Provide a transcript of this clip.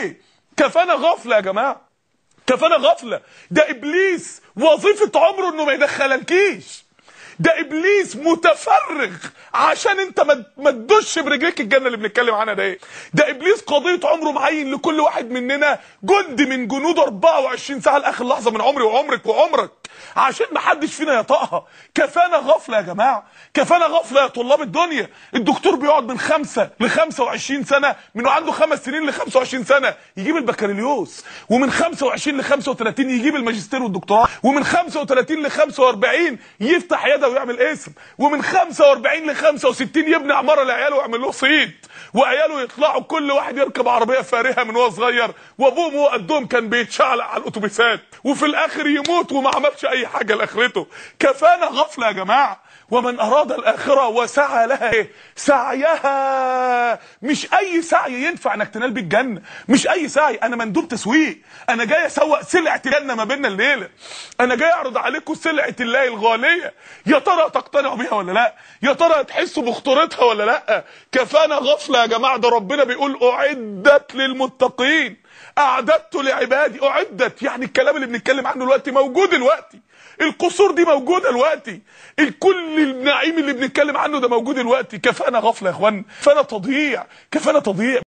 ايه كفانا غفله يا جماعه كفانا غفله ده ابليس وظيفه عمره انه ما يدخلكيش ده ابليس متفرغ عشان انت ما تدش برجليك الجنه اللي بنتكلم عنها ده ايه ده ابليس قضيه عمره معين لكل واحد مننا جند من جنود 24 ساعه لاخر لحظه من عمري وعمرك وعمرك عشان ما حدش فينا يطقها كفانا غفله يا جماعه كفانا غفله يا طلاب الدنيا الدكتور بيقعد من خمسه ل 25 سنه من عنده خمس سنين ل 25 سنه يجيب البكالوريوس ومن 25 ل 35 يجيب الماجستير والدكتوراه ومن 35 ل 45 يفتح يده ويعمل اسم ومن 45 ل 65 يبني عماره لعياله ويعمل له صيد وعياله يطلعوا كل واحد يركب عربيه فارهه من وهو صغير وابوه وقدهم قدهم كان بيتشعلق على الاتوبيسات وفي الاخر يموت وما عملش اي حاجه لاخرته كفانا غفله يا جماعه ومن اراد الاخره وسعى لها ايه سعيها مش اي سعي ينفع انك تنال بيه الجنه مش اي سعي انا مندوب تسويق انا جاي اسوق سلعه الجنه ما بيننا الليله انا جاي اعرض عليكم سلعه الله الغاليه يا ترى تقتنعوا بيها ولا لا يا ترى تحسوا بخطورتها ولا لا كفانا غفله الطفل يا جماعه ده ربنا بيقول اعدت للمتقين اعددت لعبادي اعدت يعني الكلام اللي بنتكلم عنه دلوقتي موجود دلوقتي القصور دي موجوده دلوقتي الكل النعيم اللي بنتكلم عنه ده موجود دلوقتي كفانا غفله يا اخوان كفانا تضييع كفانا تضييع